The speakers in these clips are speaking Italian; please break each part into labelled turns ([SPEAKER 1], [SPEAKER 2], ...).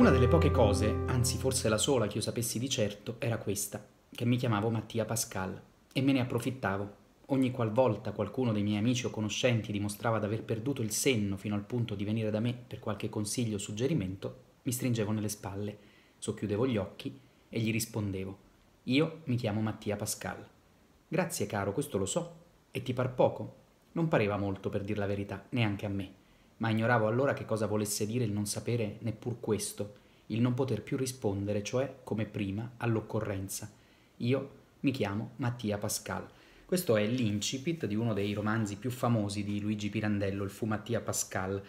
[SPEAKER 1] Una delle poche cose, anzi forse la sola che io sapessi di certo, era questa, che mi chiamavo Mattia Pascal e me ne approfittavo. Ogni qualvolta qualcuno dei miei amici o conoscenti dimostrava di aver perduto il senno fino al punto di venire da me per qualche consiglio o suggerimento, mi stringevo nelle spalle, socchiudevo gli occhi e gli rispondevo: Io mi chiamo Mattia Pascal. Grazie caro, questo lo so, e ti par poco. Non pareva molto per dir la verità, neanche a me ma ignoravo allora che cosa volesse dire il non sapere neppur questo, il non poter più rispondere, cioè come prima, all'occorrenza. Io mi chiamo Mattia Pascal. Questo è l'incipit di uno dei romanzi più famosi di Luigi Pirandello, il fu Mattia Pascal.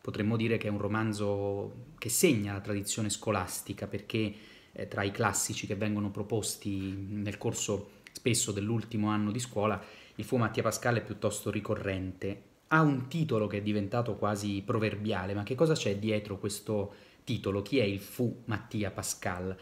[SPEAKER 1] Potremmo dire che è un romanzo che segna la tradizione scolastica perché eh, tra i classici che vengono proposti nel corso spesso dell'ultimo anno di scuola, il fu Mattia Pascal è piuttosto ricorrente ha un titolo che è diventato quasi proverbiale, ma che cosa c'è dietro questo titolo? Chi è il fu Mattia Pascal?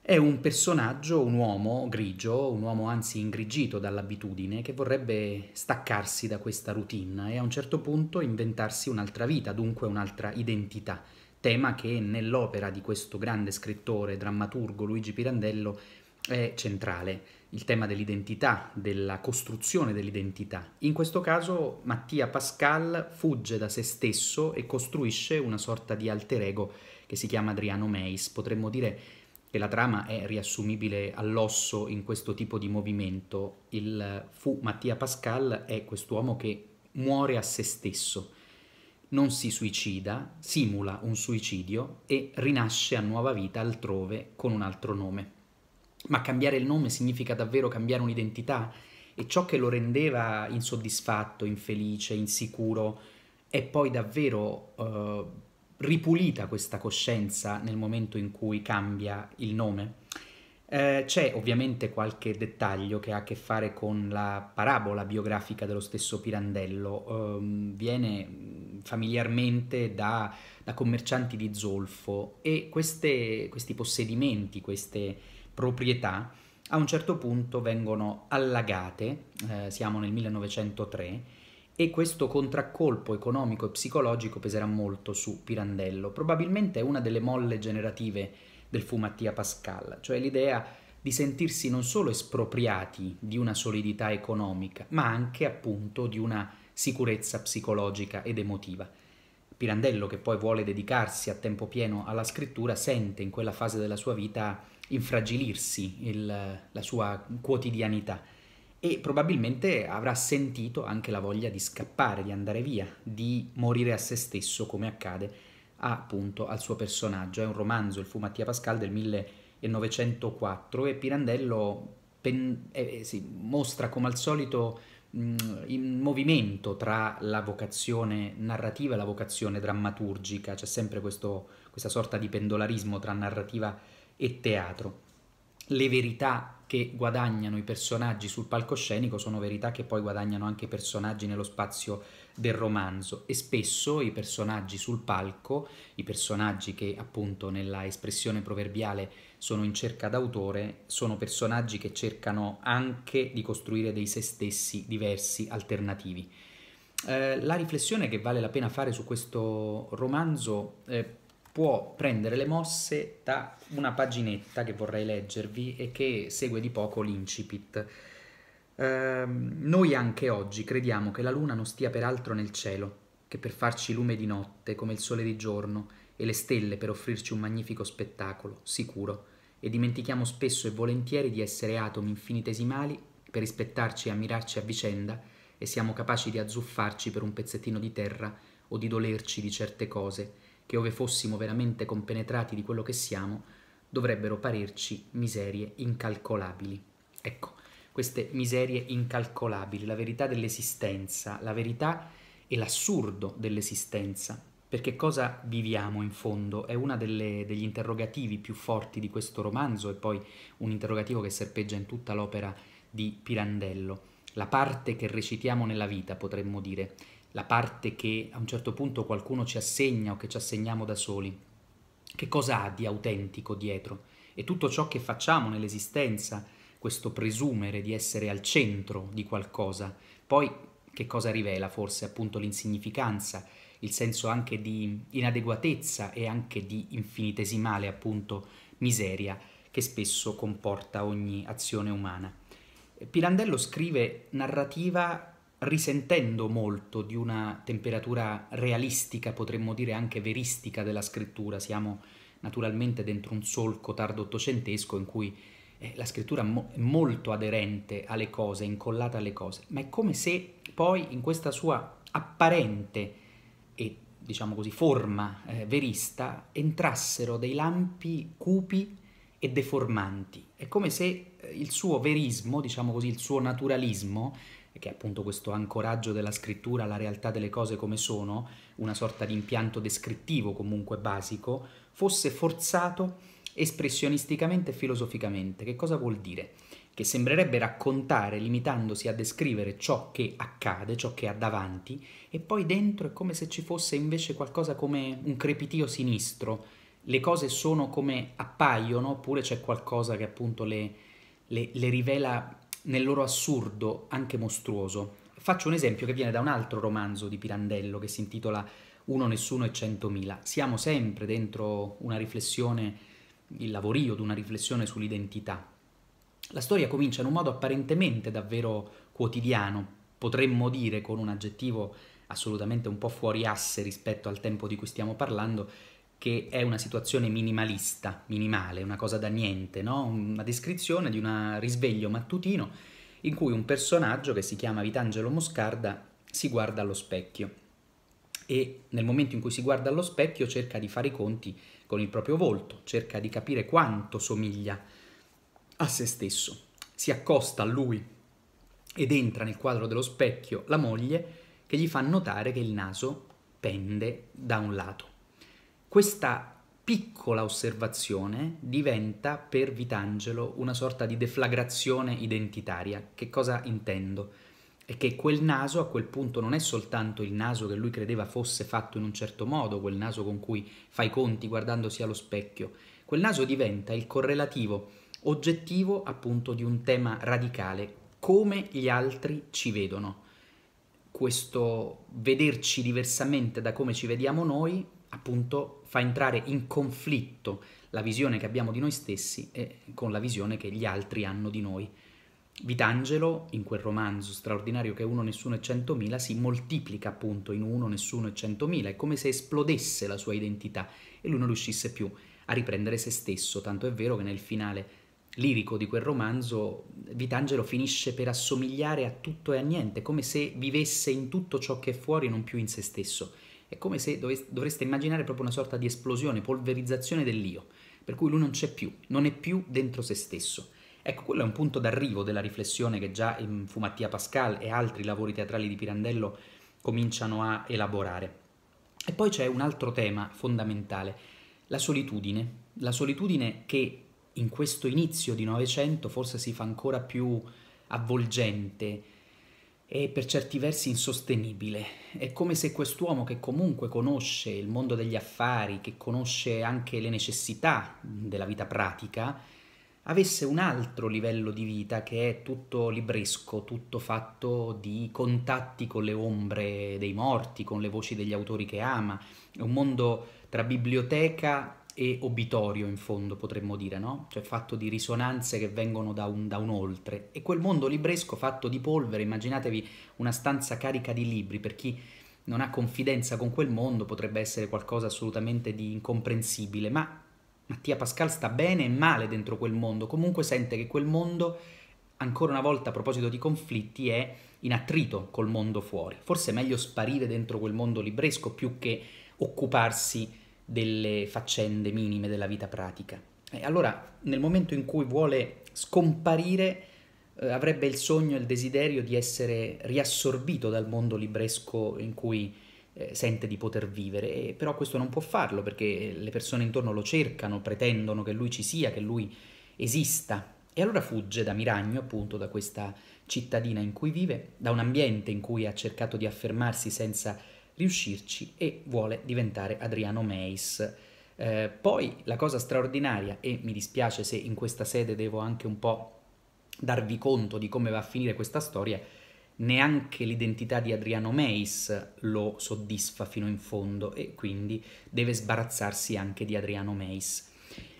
[SPEAKER 1] È un personaggio, un uomo grigio, un uomo anzi ingrigito dall'abitudine, che vorrebbe staccarsi da questa routine e a un certo punto inventarsi un'altra vita, dunque un'altra identità. Tema che nell'opera di questo grande scrittore, drammaturgo Luigi Pirandello è centrale il tema dell'identità, della costruzione dell'identità. In questo caso Mattia Pascal fugge da se stesso e costruisce una sorta di alter ego che si chiama Adriano Meis. Potremmo dire che la trama è riassumibile all'osso in questo tipo di movimento. Il fu Mattia Pascal è quest'uomo che muore a se stesso, non si suicida, simula un suicidio e rinasce a nuova vita altrove con un altro nome ma cambiare il nome significa davvero cambiare un'identità e ciò che lo rendeva insoddisfatto, infelice, insicuro, è poi davvero eh, ripulita questa coscienza nel momento in cui cambia il nome. Eh, c'è ovviamente qualche dettaglio che ha a che fare con la parabola biografica dello stesso Pirandello, eh, viene familiarmente da, da, commercianti di zolfo e queste, questi possedimenti, queste proprietà a un certo punto vengono allagate, eh, siamo nel 1903, e questo contraccolpo economico e psicologico peserà molto su Pirandello. Probabilmente è una delle molle generative del fu Mattia Pascal, cioè l'idea di sentirsi non solo espropriati di una solidità economica, ma anche appunto di una sicurezza psicologica ed emotiva. Pirandello, che poi vuole dedicarsi a tempo pieno alla scrittura, sente in quella fase della sua vita infragilirsi il, la sua quotidianità e probabilmente avrà sentito anche la voglia di scappare, di andare via, di morire a se stesso come accade appunto al suo personaggio. È un romanzo, il fu Mattia Pascal del 1904 e Pirandello pen, eh, eh, sì, mostra come al solito mh, in movimento tra la vocazione narrativa e la vocazione drammaturgica, c'è sempre questo, questa sorta di pendolarismo tra narrativa e e teatro. Le verità che guadagnano i personaggi sul palcoscenico sono verità che poi guadagnano anche i personaggi nello spazio del romanzo e spesso i personaggi sul palco, i personaggi che appunto nella espressione proverbiale sono in cerca d'autore, sono personaggi che cercano anche di costruire dei se stessi diversi, alternativi. Eh, la riflessione che vale la pena fare su questo romanzo eh, può prendere le mosse da una paginetta che vorrei leggervi e che segue di poco l'incipit. Ehm, noi anche oggi crediamo che la luna non stia peraltro nel cielo, che per farci lume di notte come il sole di giorno e le stelle per offrirci un magnifico spettacolo, sicuro, e dimentichiamo spesso e volentieri di essere atomi infinitesimali per rispettarci e ammirarci a vicenda e siamo capaci di azzuffarci per un pezzettino di terra o di dolerci di certe cose che ove fossimo veramente compenetrati di quello che siamo, dovrebbero parirci miserie incalcolabili. Ecco, queste miserie incalcolabili, la verità dell'esistenza, la verità e l'assurdo dell'esistenza. Perché cosa viviamo in fondo? È uno degli interrogativi più forti di questo romanzo e poi un interrogativo che serpeggia in tutta l'opera di Pirandello. La parte che recitiamo nella vita, potremmo dire, la parte che a un certo punto qualcuno ci assegna o che ci assegniamo da soli, che cosa ha di autentico dietro? E tutto ciò che facciamo nell'esistenza, questo presumere di essere al centro di qualcosa, poi che cosa rivela forse appunto l'insignificanza, il senso anche di inadeguatezza e anche di infinitesimale appunto miseria che spesso comporta ogni azione umana. Pirandello scrive narrativa risentendo molto di una temperatura realistica, potremmo dire anche veristica della scrittura. Siamo naturalmente dentro un solco tardo ottocentesco in cui eh, la scrittura mo- è molto aderente alle cose, incollata alle cose, ma è come se poi in questa sua apparente e diciamo così forma eh, verista entrassero dei lampi cupi e deformanti. È come se eh, il suo verismo, diciamo così, il suo naturalismo che è appunto questo ancoraggio della scrittura alla realtà delle cose come sono, una sorta di impianto descrittivo comunque basico, fosse forzato espressionisticamente e filosoficamente. Che cosa vuol dire? Che sembrerebbe raccontare limitandosi a descrivere ciò che accade, ciò che ha davanti, e poi dentro è come se ci fosse invece qualcosa come un crepitio sinistro. Le cose sono come appaiono, oppure c'è qualcosa che appunto le, le, le rivela nel loro assurdo, anche mostruoso. Faccio un esempio che viene da un altro romanzo di Pirandello che si intitola Uno, Nessuno e Centomila. Siamo sempre dentro una riflessione, il lavorio di una riflessione sull'identità. La storia comincia in un modo apparentemente davvero quotidiano, potremmo dire con un aggettivo assolutamente un po' fuori asse rispetto al tempo di cui stiamo parlando, che è una situazione minimalista, minimale, una cosa da niente, no? una descrizione di un risveglio mattutino in cui un personaggio che si chiama Vitangelo Moscarda si guarda allo specchio e nel momento in cui si guarda allo specchio cerca di fare i conti con il proprio volto, cerca di capire quanto somiglia a se stesso. Si accosta a lui ed entra nel quadro dello specchio la moglie che gli fa notare che il naso pende da un lato. Questa piccola osservazione diventa per Vitangelo una sorta di deflagrazione identitaria. Che cosa intendo? È che quel naso a quel punto non è soltanto il naso che lui credeva fosse fatto in un certo modo, quel naso con cui fai i conti guardandosi allo specchio, quel naso diventa il correlativo oggettivo appunto di un tema radicale, come gli altri ci vedono. Questo vederci diversamente da come ci vediamo noi appunto fa entrare in conflitto la visione che abbiamo di noi stessi e con la visione che gli altri hanno di noi. Vitangelo, in quel romanzo straordinario che è Uno, Nessuno e Centomila, si moltiplica appunto in Uno, Nessuno e Centomila, è come se esplodesse la sua identità e lui non riuscisse più a riprendere se stesso, tanto è vero che nel finale lirico di quel romanzo Vitangelo finisce per assomigliare a tutto e a niente, come se vivesse in tutto ciò che è fuori e non più in se stesso. È come se dovreste immaginare proprio una sorta di esplosione, polverizzazione dell'io, per cui lui non c'è più, non è più dentro se stesso. Ecco, quello è un punto d'arrivo della riflessione che già fu Mattia Pascal e altri lavori teatrali di Pirandello cominciano a elaborare. E poi c'è un altro tema fondamentale, la solitudine. La solitudine che in questo inizio di Novecento forse si fa ancora più avvolgente, è per certi versi insostenibile. È come se quest'uomo che comunque conosce il mondo degli affari, che conosce anche le necessità della vita pratica, avesse un altro livello di vita che è tutto libresco, tutto fatto di contatti con le ombre dei morti, con le voci degli autori che ama. È un mondo tra biblioteca e obitorio in fondo potremmo dire, no? Cioè fatto di risonanze che vengono da un, da un oltre. E quel mondo libresco fatto di polvere, immaginatevi una stanza carica di libri, per chi non ha confidenza con quel mondo potrebbe essere qualcosa assolutamente di incomprensibile, ma Mattia Pascal sta bene e male dentro quel mondo, comunque sente che quel mondo, ancora una volta a proposito di conflitti, è in attrito col mondo fuori. Forse è meglio sparire dentro quel mondo libresco più che occuparsi di delle faccende minime della vita pratica. E allora, nel momento in cui vuole scomparire, eh, avrebbe il sogno e il desiderio di essere riassorbito dal mondo libresco in cui eh, sente di poter vivere, e, però questo non può farlo perché le persone intorno lo cercano, pretendono che lui ci sia, che lui esista. E allora fugge da Miragno, appunto, da questa cittadina in cui vive, da un ambiente in cui ha cercato di affermarsi senza riuscirci e vuole diventare Adriano Meis. Eh, poi la cosa straordinaria, e mi dispiace se in questa sede devo anche un po' darvi conto di come va a finire questa storia, neanche l'identità di Adriano Meis lo soddisfa fino in fondo e quindi deve sbarazzarsi anche di Adriano Meis.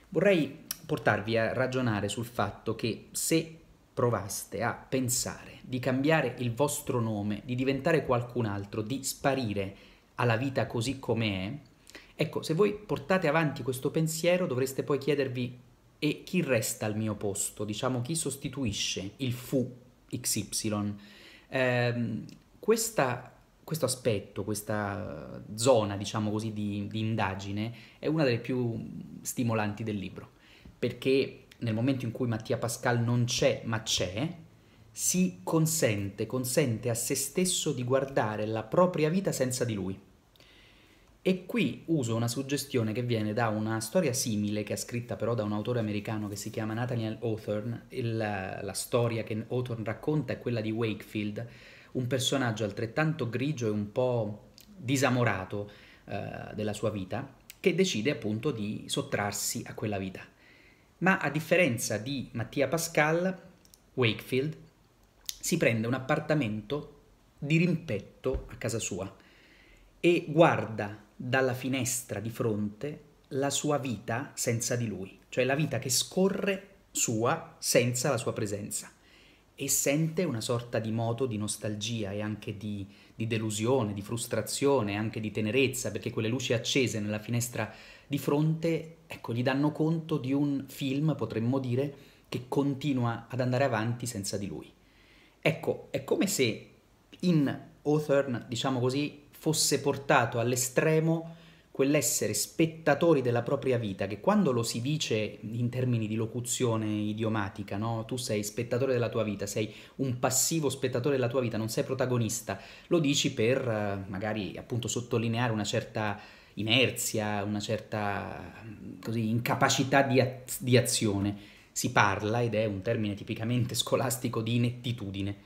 [SPEAKER 1] Vorrei portarvi a ragionare sul fatto che se provaste a pensare di cambiare il vostro nome, di diventare qualcun altro, di sparire alla vita così come è, ecco, se voi portate avanti questo pensiero dovreste poi chiedervi e chi resta al mio posto, diciamo chi sostituisce il fu XY. Eh, questa, questo aspetto, questa zona, diciamo così, di, di indagine è una delle più stimolanti del libro, perché nel momento in cui Mattia Pascal non c'è, ma c'è, si consente, consente a se stesso di guardare la propria vita senza di lui. E qui uso una suggestione che viene da una storia simile che è scritta però da un autore americano che si chiama Nathaniel Hawthorne. Il, la storia che Hawthorne racconta è quella di Wakefield, un personaggio altrettanto grigio e un po' disamorato eh, della sua vita, che decide appunto di sottrarsi a quella vita ma a differenza di Mattia Pascal, Wakefield si prende un appartamento di rimpetto a casa sua e guarda dalla finestra di fronte la sua vita senza di lui, cioè la vita che scorre sua senza la sua presenza e sente una sorta di moto di nostalgia e anche di, di delusione, di frustrazione, anche di tenerezza, perché quelle luci accese nella finestra di fronte, ecco, gli danno conto di un film, potremmo dire, che continua ad andare avanti senza di lui. Ecco, è come se in Hawthorne, diciamo così, fosse portato all'estremo quell'essere spettatori della propria vita, che quando lo si dice in termini di locuzione idiomatica, no? tu sei spettatore della tua vita, sei un passivo spettatore della tua vita, non sei protagonista, lo dici per eh, magari appunto sottolineare una certa inerzia, una certa così, incapacità di, az- di azione. Si parla, ed è un termine tipicamente scolastico, di inettitudine.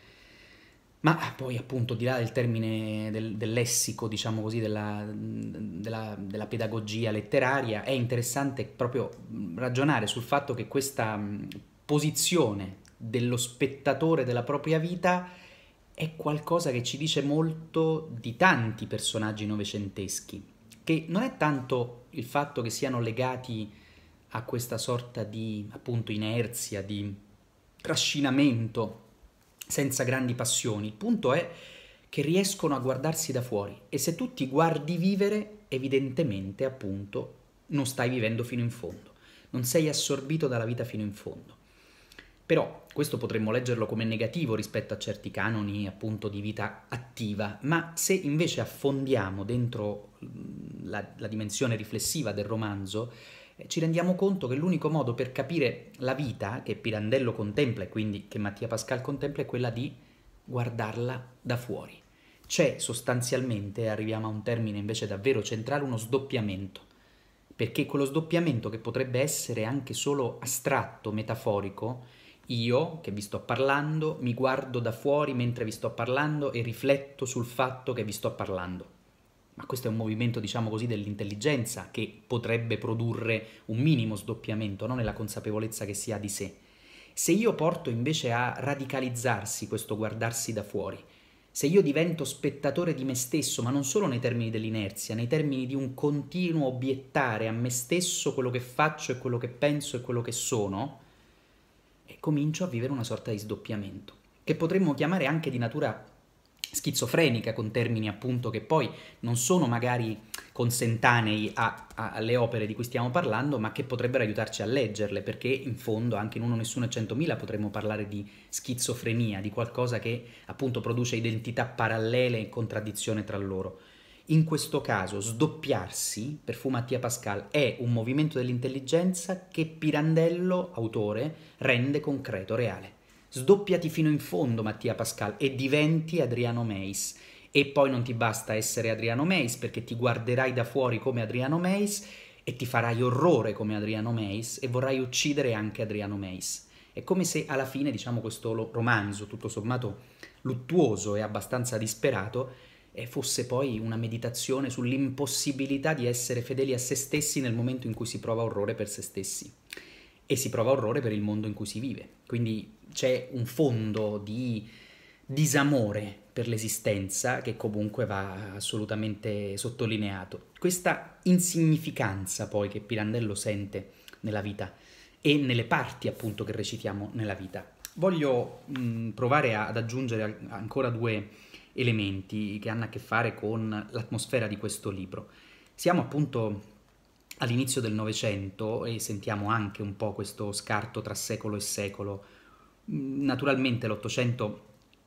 [SPEAKER 1] Ma poi appunto di là del termine del, del lessico, diciamo così, della, della, della, pedagogia letteraria, è interessante proprio ragionare sul fatto che questa posizione dello spettatore della propria vita è qualcosa che ci dice molto di tanti personaggi novecenteschi che non è tanto il fatto che siano legati a questa sorta di appunto inerzia, di trascinamento senza grandi passioni. Il punto è che riescono a guardarsi da fuori e se tu ti guardi vivere, evidentemente appunto non stai vivendo fino in fondo, non sei assorbito dalla vita fino in fondo. Però questo potremmo leggerlo come negativo rispetto a certi canoni appunto di vita attiva, ma se invece affondiamo dentro la, la dimensione riflessiva del romanzo, eh, ci rendiamo conto che l'unico modo per capire la vita che Pirandello contempla e quindi che Mattia Pascal contempla è quella di guardarla da fuori. C'è sostanzialmente, arriviamo a un termine invece davvero centrale, uno sdoppiamento, perché quello sdoppiamento che potrebbe essere anche solo astratto, metaforico, io che vi sto parlando mi guardo da fuori mentre vi sto parlando e rifletto sul fatto che vi sto parlando ma questo è un movimento, diciamo così, dell'intelligenza che potrebbe produrre un minimo sdoppiamento no? nella consapevolezza che si ha di sé. Se io porto invece a radicalizzarsi questo guardarsi da fuori, se io divento spettatore di me stesso, ma non solo nei termini dell'inerzia, nei termini di un continuo obiettare a me stesso quello che faccio e quello che penso e quello che sono, e comincio a vivere una sorta di sdoppiamento, che potremmo chiamare anche di natura schizofrenica con termini appunto che poi non sono magari consentanei a, a, alle opere di cui stiamo parlando, ma che potrebbero aiutarci a leggerle, perché in fondo anche in uno nessuno e centomila potremmo parlare di schizofrenia, di qualcosa che appunto produce identità parallele in contraddizione tra loro. In questo caso sdoppiarsi, per Fu Mattia Pascal, è un movimento dell'intelligenza che Pirandello, autore, rende concreto, reale. Sdoppiati fino in fondo Mattia Pascal e diventi Adriano Meis. E poi non ti basta essere Adriano Meis perché ti guarderai da fuori come Adriano Meis e ti farai orrore come Adriano Meis e vorrai uccidere anche Adriano Meis. È come se alla fine, diciamo, questo romanzo, tutto sommato luttuoso e abbastanza disperato, eh, fosse poi una meditazione sull'impossibilità di essere fedeli a se stessi nel momento in cui si prova orrore per se stessi e si prova orrore per il mondo in cui si vive. Quindi c'è un fondo di disamore per l'esistenza che comunque va assolutamente sottolineato. Questa insignificanza poi che Pirandello sente nella vita e nelle parti appunto che recitiamo nella vita. Voglio mh, provare a, ad aggiungere ancora due elementi che hanno a che fare con l'atmosfera di questo libro. Siamo appunto all'inizio del Novecento e sentiamo anche un po' questo scarto tra secolo e secolo Naturalmente l'Ottocento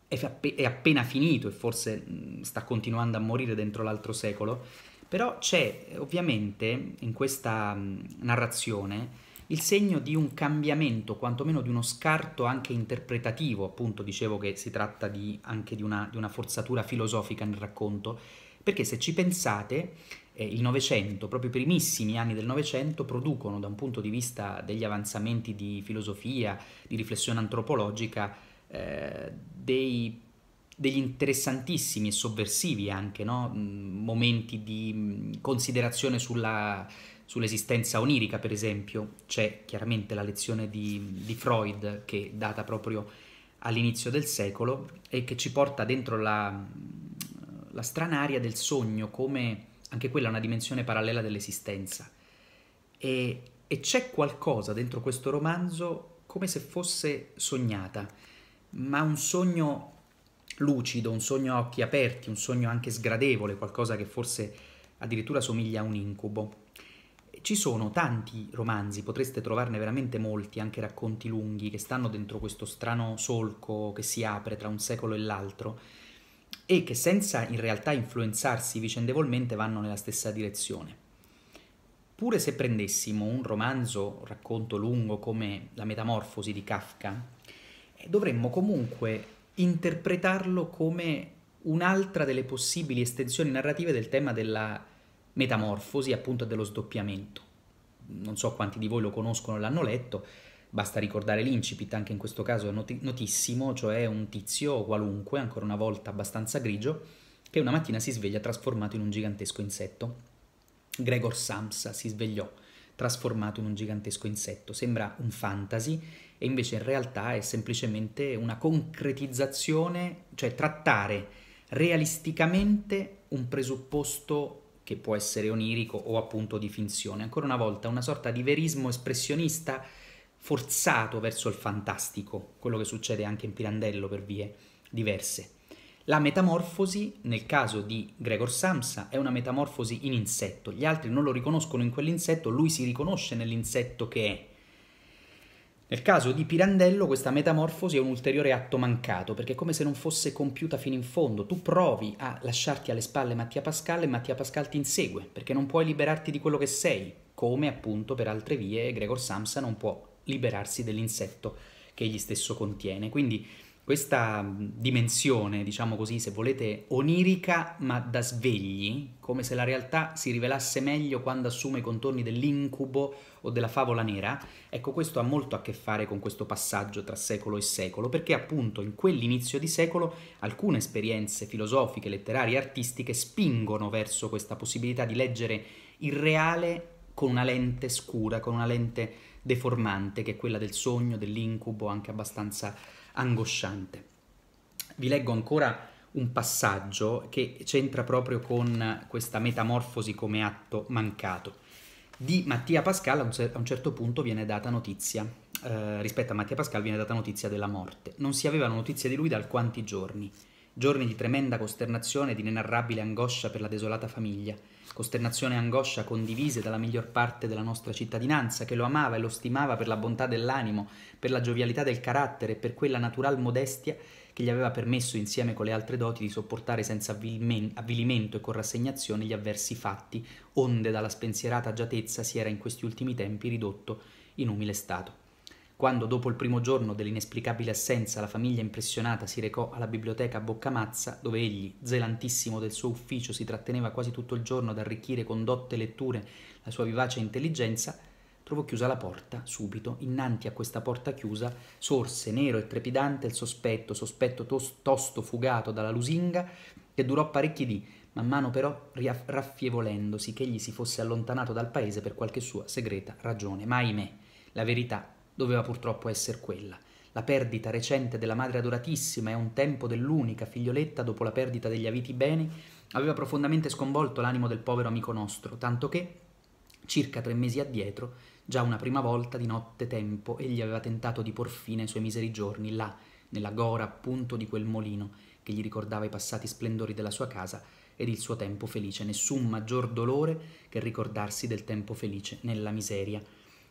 [SPEAKER 1] è appena finito e forse sta continuando a morire dentro l'altro secolo, però c'è ovviamente in questa narrazione il segno di un cambiamento, quantomeno di uno scarto anche interpretativo, appunto dicevo che si tratta di, anche di una, di una forzatura filosofica nel racconto, perché se ci pensate eh, il Novecento, proprio i primissimi anni del Novecento, producono da un punto di vista degli avanzamenti di filosofia, di riflessione antropologica, eh, dei, degli interessantissimi e sovversivi anche no? Mm, momenti di mm, considerazione sulla, sull'esistenza onirica, per esempio. C'è chiaramente la lezione di, di Freud che è data proprio all'inizio del secolo e che ci porta dentro la, la aria del sogno come anche quella è una dimensione parallela dell'esistenza. E, e c'è qualcosa dentro questo romanzo come se fosse sognata, ma un sogno lucido, un sogno a occhi aperti, un sogno anche sgradevole, qualcosa che forse addirittura somiglia a un incubo. Ci sono tanti romanzi, potreste trovarne veramente molti, anche racconti lunghi, che stanno dentro questo strano solco che si apre tra un secolo e l'altro, e che senza in realtà influenzarsi vicendevolmente vanno nella stessa direzione. Pure se prendessimo un romanzo, un racconto lungo come La Metamorfosi di Kafka, eh, dovremmo comunque interpretarlo come un'altra delle possibili estensioni narrative del tema della metamorfosi, appunto dello sdoppiamento. Non so quanti di voi lo conoscono e l'hanno letto, Basta ricordare l'incipit, anche in questo caso noti- notissimo, cioè un tizio qualunque, ancora una volta abbastanza grigio, che una mattina si sveglia trasformato in un gigantesco insetto. Gregor Samsa si svegliò trasformato in un gigantesco insetto. Sembra un fantasy e invece in realtà è semplicemente una concretizzazione, cioè trattare realisticamente un presupposto che può essere onirico o appunto di finzione. Ancora una volta, una sorta di verismo espressionista forzato verso il fantastico, quello che succede anche in Pirandello per vie diverse. La metamorfosi, nel caso di Gregor Samsa, è una metamorfosi in insetto. Gli altri non lo riconoscono in quell'insetto, lui si riconosce nell'insetto che è. Nel caso di Pirandello questa metamorfosi è un ulteriore atto mancato, perché è come se non fosse compiuta fino in fondo. Tu provi a lasciarti alle spalle Mattia Pascal e Mattia Pascal ti insegue, perché non puoi liberarti di quello che sei, come appunto per altre vie Gregor Samsa non può liberarsi dell'insetto che egli stesso contiene. Quindi questa dimensione, diciamo così, se volete, onirica ma da svegli, come se la realtà si rivelasse meglio quando assume i contorni dell'incubo o della favola nera, ecco questo ha molto a che fare con questo passaggio tra secolo e secolo, perché appunto in quell'inizio di secolo alcune esperienze filosofiche, letterarie artistiche spingono verso questa possibilità di leggere il reale con una lente scura, con una lente deformante che è quella del sogno, dell'incubo, anche abbastanza angosciante. Vi leggo ancora un passaggio che c'entra proprio con questa metamorfosi come atto mancato. Di Mattia Pascal a un, certo punto viene data notizia, eh, rispetto a Mattia Pascal viene data notizia della morte. Non si avevano notizie di lui da quanti giorni giorni di tremenda costernazione e di inenarrabile angoscia per la desolata famiglia, costernazione e angoscia condivise dalla miglior parte della nostra cittadinanza, che lo amava e lo stimava per la bontà dell'animo, per la giovialità del carattere e per quella natural modestia che gli aveva permesso, insieme con le altre doti, di sopportare senza avvilimento e con rassegnazione gli avversi fatti, onde dalla spensierata agiatezza si era in questi ultimi tempi ridotto in umile stato. Quando dopo il primo giorno dell'inesplicabile assenza la famiglia impressionata si recò alla biblioteca a Boccamazza, dove egli, zelantissimo del suo ufficio, si tratteneva quasi tutto il giorno ad arricchire con dotte letture la sua vivace intelligenza, trovò chiusa la porta, subito, innanti a questa porta chiusa, sorse nero e trepidante il sospetto, sospetto tos- tosto fugato dalla lusinga, che durò parecchi dì, man mano però riaff- raffievolendosi che egli si fosse allontanato dal paese per qualche sua segreta ragione. Ma ahimè, la verità doveva purtroppo essere quella. La perdita recente della madre adoratissima e un tempo dell'unica figlioletta dopo la perdita degli aviti beni aveva profondamente sconvolto l'animo del povero amico nostro, tanto che, circa tre mesi addietro, già una prima volta di notte tempo, egli aveva tentato di por fine ai suoi miseri giorni, là, nella gora appunto di quel molino, che gli ricordava i passati splendori della sua casa ed il suo tempo felice, nessun maggior dolore che ricordarsi del tempo felice nella miseria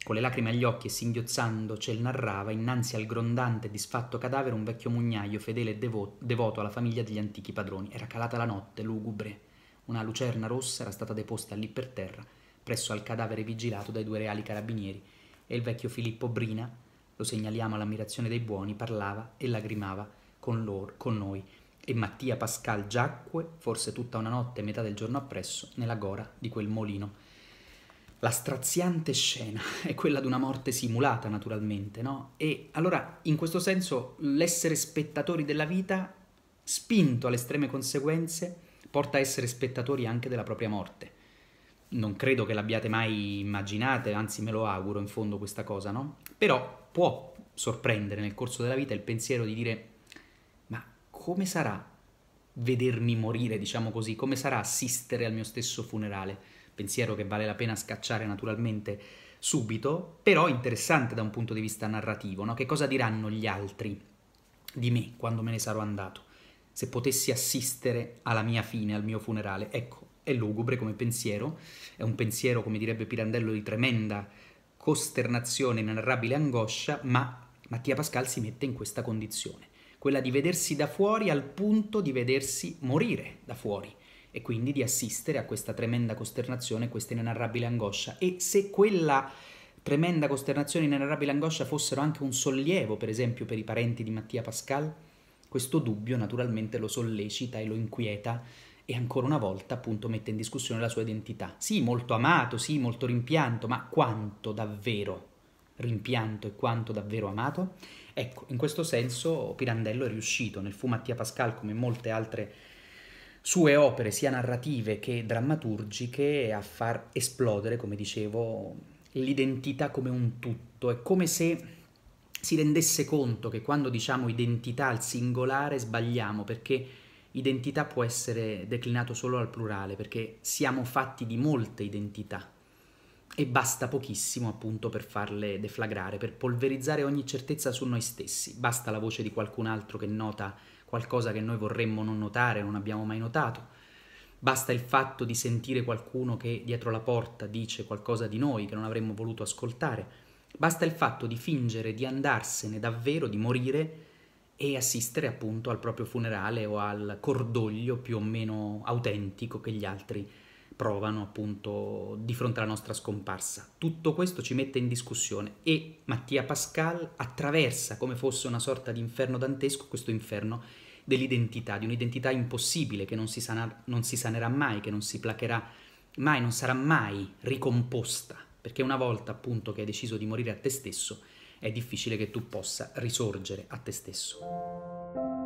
[SPEAKER 1] con le lacrime agli occhi e singhiozzando cel narrava, innanzi al grondante e disfatto cadavere, un vecchio mugnaio fedele e devo- devoto alla famiglia degli antichi padroni. Era calata la notte, lugubre. Una lucerna rossa era stata deposta lì per terra, presso al cadavere vigilato dai due reali carabinieri, e il vecchio Filippo Brina, lo segnaliamo all'ammirazione dei buoni, parlava e lagrimava con, loro, con noi, e Mattia Pascal giacque, forse tutta una notte e metà del giorno appresso, nella gora di quel molino la straziante scena è quella di una morte simulata, naturalmente, no? E allora, in questo senso, l'essere spettatori della vita, spinto alle estreme conseguenze, porta a essere spettatori anche della propria morte. Non credo che l'abbiate mai immaginata, anzi me lo auguro in fondo questa cosa, no? Però può sorprendere nel corso della vita il pensiero di dire ma come sarà vedermi morire, diciamo così, come sarà assistere al mio stesso funerale? pensiero che vale la pena scacciare naturalmente subito, però interessante da un punto di vista narrativo, no? che cosa diranno gli altri di me quando me ne sarò andato, se potessi assistere alla mia fine, al mio funerale. Ecco, è lugubre come pensiero, è un pensiero, come direbbe Pirandello, di tremenda costernazione, inenarrabile angoscia, ma Mattia Pascal si mette in questa condizione, quella di vedersi da fuori al punto di vedersi morire da fuori, e quindi di assistere a questa tremenda costernazione, questa inenarrabile angoscia. E se quella tremenda costernazione e inenarrabile angoscia fossero anche un sollievo, per esempio, per i parenti di Mattia Pascal, questo dubbio naturalmente lo sollecita e lo inquieta e ancora una volta appunto mette in discussione la sua identità. Sì, molto amato, sì, molto rimpianto, ma quanto davvero rimpianto e quanto davvero amato? Ecco, in questo senso Pirandello è riuscito nel Fu Mattia Pascal come molte altre sue opere sia narrative che drammaturgiche a far esplodere, come dicevo, l'identità come un tutto. È come se si rendesse conto che quando diciamo identità al singolare sbagliamo perché identità può essere declinato solo al plurale perché siamo fatti di molte identità e basta pochissimo appunto per farle deflagrare, per polverizzare ogni certezza su noi stessi. Basta la voce di qualcun altro che nota qualcosa che noi vorremmo non notare, non abbiamo mai notato. Basta il fatto di sentire qualcuno che dietro la porta dice qualcosa di noi che non avremmo voluto ascoltare. Basta il fatto di fingere di andarsene davvero, di morire e assistere appunto al proprio funerale o al cordoglio più o meno autentico che gli altri provano appunto di fronte alla nostra scomparsa. Tutto questo ci mette in discussione e Mattia Pascal attraversa come fosse una sorta di inferno dantesco questo inferno dell'identità, di un'identità impossibile che non si, sana, non si sanerà mai, che non si placherà mai, non sarà mai ricomposta, perché una volta appunto che hai deciso di morire a te stesso è difficile che tu possa risorgere a te stesso.